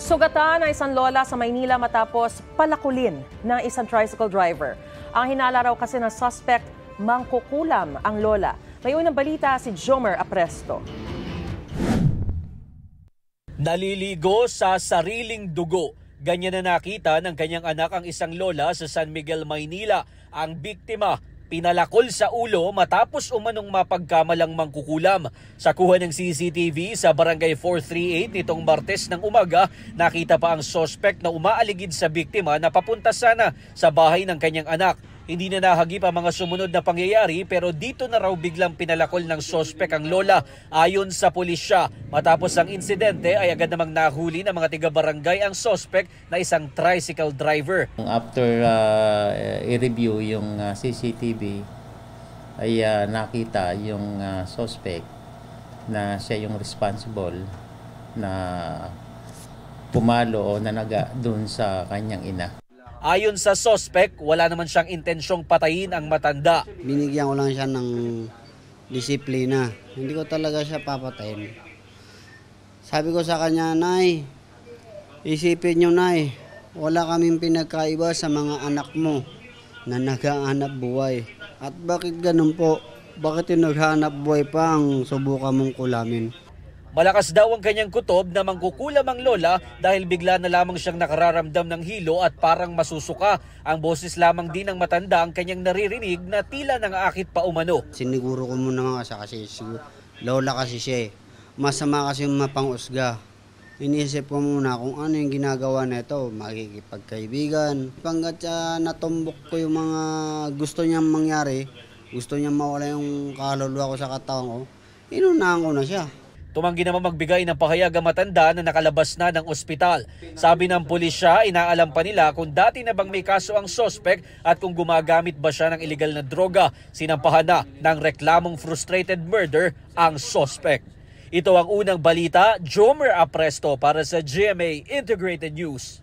Sugatan na isang lola sa Maynila matapos palakulin ng isang tricycle driver. Ang hinala raw kasi ng suspect, mangkukulam ang lola. May unang balita si Jomer Apresto. Naliligo sa sariling dugo. Ganyan na nakita ng kanyang anak ang isang lola sa San Miguel, Maynila. Ang biktima, pinalakol sa ulo matapos umanong mapagkamalang mangkukulam. Sa kuha ng CCTV sa barangay 438 nitong Martes ng umaga, nakita pa ang sospek na umaaligid sa biktima na papunta sana sa bahay ng kanyang anak. Hindi na nahagip ang mga sumunod na pangyayari pero dito na raw biglang pinalakol ng sospek ang lola ayon sa pulisya. Matapos ang insidente ay agad namang nahuli ng mga tiga-barangay ang sospek na isang tricycle driver. After uh, eh, i-review yung uh, CCTV ay uh, nakita yung uh, sospek na siya yung responsible na pumalo o nanaga doon sa kanyang ina. Ayon sa sospek, wala naman siyang intensyong patayin ang matanda. Binigyan ko lang siya ng disiplina. Hindi ko talaga siya papatayin. Sabi ko sa kanya, Nay, isipin niyo, Nay, wala kaming pinagkaiba sa mga anak mo na nagaanap buhay. At bakit ganun po? Bakit yung naghahanap buhay pa ang subukan mong kulamin? Malakas daw ang kanyang kutob na mangkukulam ang lola dahil bigla na lamang siyang nakararamdam ng hilo at parang masusuka. Ang boses lamang din ng matanda ang kanyang naririnig na tila nang aakit pa umano. Siniguro ko muna mga sa kasi siguro, lola kasi siya eh. Masama kasi yung mapangusga. Iniisip ko muna kung ano yung ginagawa nito, makikipagkaibigan. Panggat uh, ah, natumbok ko yung mga gusto niyang mangyari, gusto niyang mawala yung kaluluwa ko sa katawan ko, inunahan ko na siya. Tumanggi naman magbigay ng pahayag ang matanda na nakalabas na ng ospital. Sabi ng pulisya, inaalam pa nila kung dati na bang may kaso ang sospek at kung gumagamit ba siya ng ilegal na droga. Sinampahan na ng reklamong frustrated murder ang sospek. Ito ang unang balita, Jomer Apresto para sa GMA Integrated News.